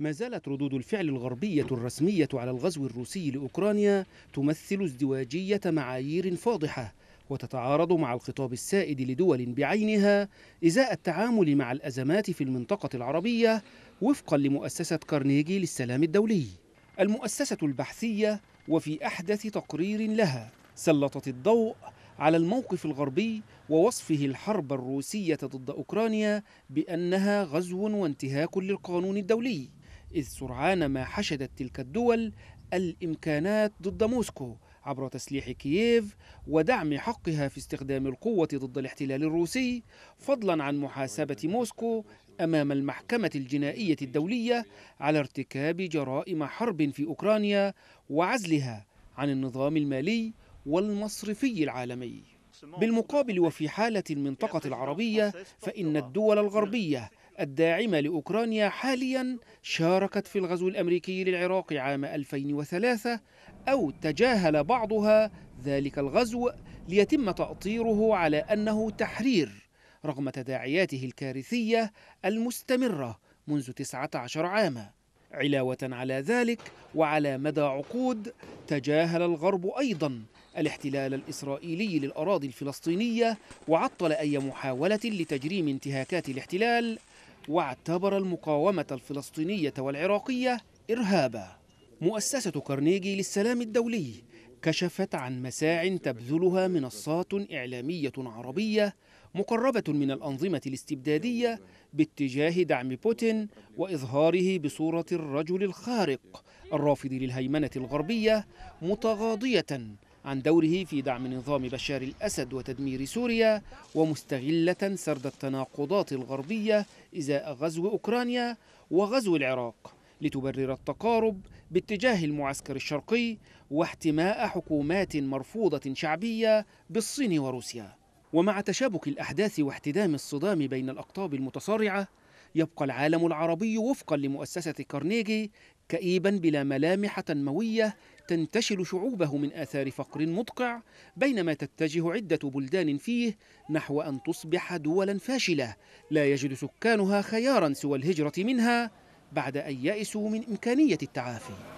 ما زالت ردود الفعل الغربية الرسمية على الغزو الروسي لأوكرانيا تمثل ازدواجية معايير فاضحة وتتعارض مع الخطاب السائد لدول بعينها إزاء التعامل مع الأزمات في المنطقة العربية وفقا لمؤسسة كارنيجي للسلام الدولي المؤسسة البحثية وفي أحدث تقرير لها سلطت الضوء على الموقف الغربي ووصفه الحرب الروسية ضد أوكرانيا بأنها غزو وانتهاك للقانون الدولي إذ سرعان ما حشدت تلك الدول الإمكانات ضد موسكو عبر تسليح كييف ودعم حقها في استخدام القوة ضد الاحتلال الروسي فضلا عن محاسبة موسكو أمام المحكمة الجنائية الدولية على ارتكاب جرائم حرب في أوكرانيا وعزلها عن النظام المالي والمصرفي العالمي بالمقابل وفي حالة المنطقة العربية فإن الدول الغربية الداعمة لأوكرانيا حاليا شاركت في الغزو الأمريكي للعراق عام 2003 أو تجاهل بعضها ذلك الغزو ليتم تأطيره على أنه تحرير رغم تداعياته الكارثية المستمرة منذ 19 عاما علاوة على ذلك وعلى مدى عقود تجاهل الغرب أيضا الاحتلال الإسرائيلي للأراضي الفلسطينية وعطل أي محاولة لتجريم انتهاكات الاحتلال واعتبر المقاومة الفلسطينية والعراقية إرهابا مؤسسة كارنيجي للسلام الدولي كشفت عن مساع تبذلها منصات إعلامية عربية مقربة من الأنظمة الاستبدادية باتجاه دعم بوتين وإظهاره بصورة الرجل الخارق الرافض للهيمنة الغربية متغاضية عن دوره في دعم نظام بشار الأسد وتدمير سوريا ومستغلة سرد التناقضات الغربية إزاء غزو أوكرانيا وغزو العراق لتبرر التقارب باتجاه المعسكر الشرقي واحتماء حكومات مرفوضة شعبية بالصين وروسيا ومع تشابك الأحداث واحتدام الصدام بين الأقطاب المتصارعة يبقى العالم العربي وفقا لمؤسسة كارنيجي كئيبا بلا ملامح تنمويه تنتشل شعوبه من اثار فقر مدقع بينما تتجه عده بلدان فيه نحو ان تصبح دولا فاشله لا يجد سكانها خيارا سوى الهجره منها بعد ان يئسوا من امكانيه التعافي